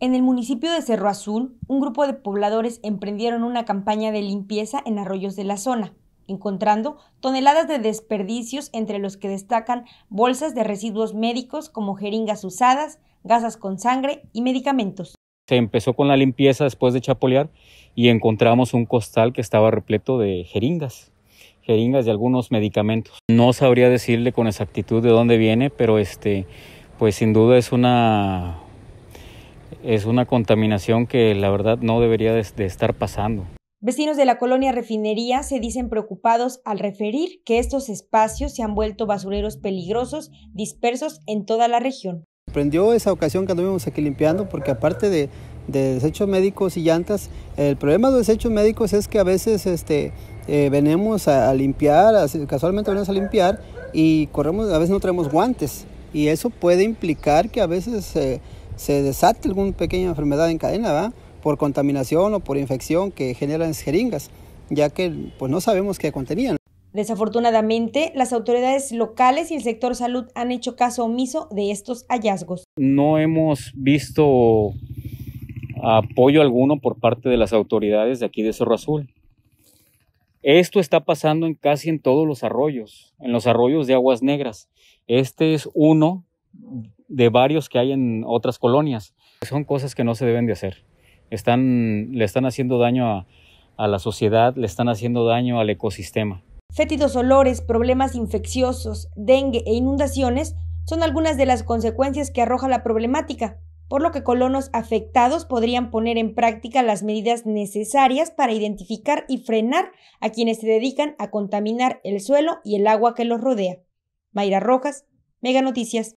En el municipio de Cerro Azul, un grupo de pobladores emprendieron una campaña de limpieza en arroyos de la zona, encontrando toneladas de desperdicios entre los que destacan bolsas de residuos médicos como jeringas usadas, gasas con sangre y medicamentos. Se empezó con la limpieza después de chapolear y encontramos un costal que estaba repleto de jeringas, jeringas de algunos medicamentos. No sabría decirle con exactitud de dónde viene, pero este pues sin duda es una es una contaminación que la verdad no debería de, estar pasando. Vecinos de la colonia Refinería se dicen preocupados al referir que estos espacios se han vuelto basureros peligrosos dispersos en toda la región. Prendió esa ocasión que anduvimos aquí limpiando porque aparte de, desechos médicos y llantas, el problema de los desechos médicos es que a veces este, eh, venimos a, limpiar, casualmente venimos a limpiar y corremos, a veces no traemos guantes y eso puede implicar que a veces... Eh, se desate alguna pequeña enfermedad en cadena, ¿verdad? por contaminación o por infección que generan jeringas, ya que pues no sabemos qué contenían. Desafortunadamente, las autoridades locales y el sector salud han hecho caso omiso de estos hallazgos. No hemos visto apoyo alguno por parte de las autoridades de aquí de Cerro Azul. Esto está pasando en casi en todos los arroyos, en los arroyos de aguas negras. Este es uno de varios que hay en otras colonias. Son cosas que no se deben de hacer. Están, le están haciendo daño a, a la sociedad, le están haciendo daño al ecosistema. Fétidos olores, problemas infecciosos, dengue e inundaciones son algunas de las consecuencias que arroja la problemática, por lo que colonos afectados podrían poner en práctica las medidas necesarias para identificar y frenar a quienes se dedican a contaminar el suelo y el agua que los rodea. Mayra Rojas, Mega Noticias.